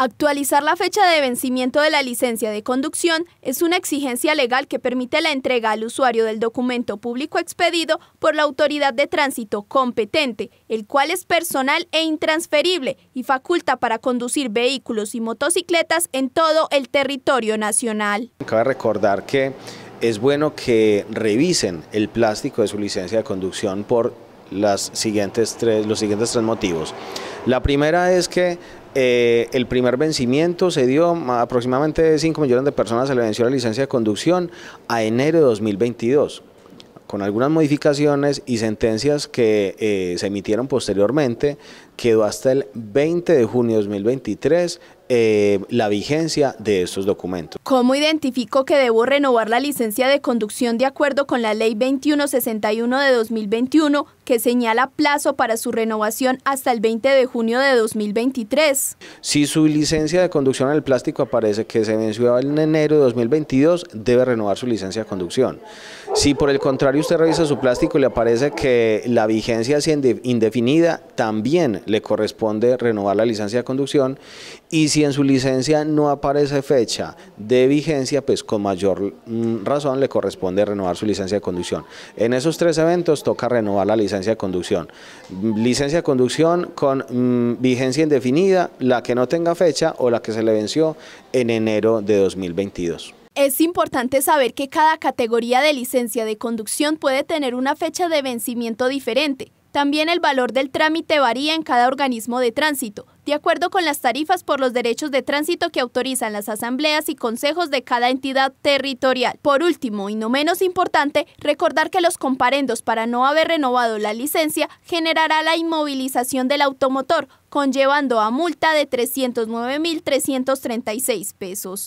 Actualizar la fecha de vencimiento de la licencia de conducción es una exigencia legal que permite la entrega al usuario del documento público expedido por la autoridad de tránsito competente, el cual es personal e intransferible y faculta para conducir vehículos y motocicletas en todo el territorio nacional. Cabe recordar que es bueno que revisen el plástico de su licencia de conducción por siguientes los siguientes tres motivos. La primera es que eh, el primer vencimiento se dio aproximadamente 5 millones de personas se le venció la licencia de conducción a enero de 2022 con algunas modificaciones y sentencias que eh, se emitieron posteriormente, quedó hasta el 20 de junio de 2023 eh, la vigencia de estos documentos. ¿Cómo identifico que debo renovar la licencia de conducción de acuerdo con la Ley 2161 de 2021, que señala plazo para su renovación hasta el 20 de junio de 2023? Si su licencia de conducción en el plástico aparece que se venció en enero de 2022, debe renovar su licencia de conducción. Si por el contrario usted revisa su plástico y le aparece que la vigencia es indefinida, también le corresponde renovar la licencia de conducción y si en su licencia no aparece fecha de vigencia, pues con mayor mm, razón le corresponde renovar su licencia de conducción. En esos tres eventos toca renovar la licencia de conducción. Mm, licencia de conducción con mm, vigencia indefinida, la que no tenga fecha o la que se le venció en enero de 2022. Es importante saber que cada categoría de licencia de conducción puede tener una fecha de vencimiento diferente. También el valor del trámite varía en cada organismo de tránsito, de acuerdo con las tarifas por los derechos de tránsito que autorizan las asambleas y consejos de cada entidad territorial. Por último, y no menos importante, recordar que los comparendos para no haber renovado la licencia generará la inmovilización del automotor, conllevando a multa de 309.336 pesos.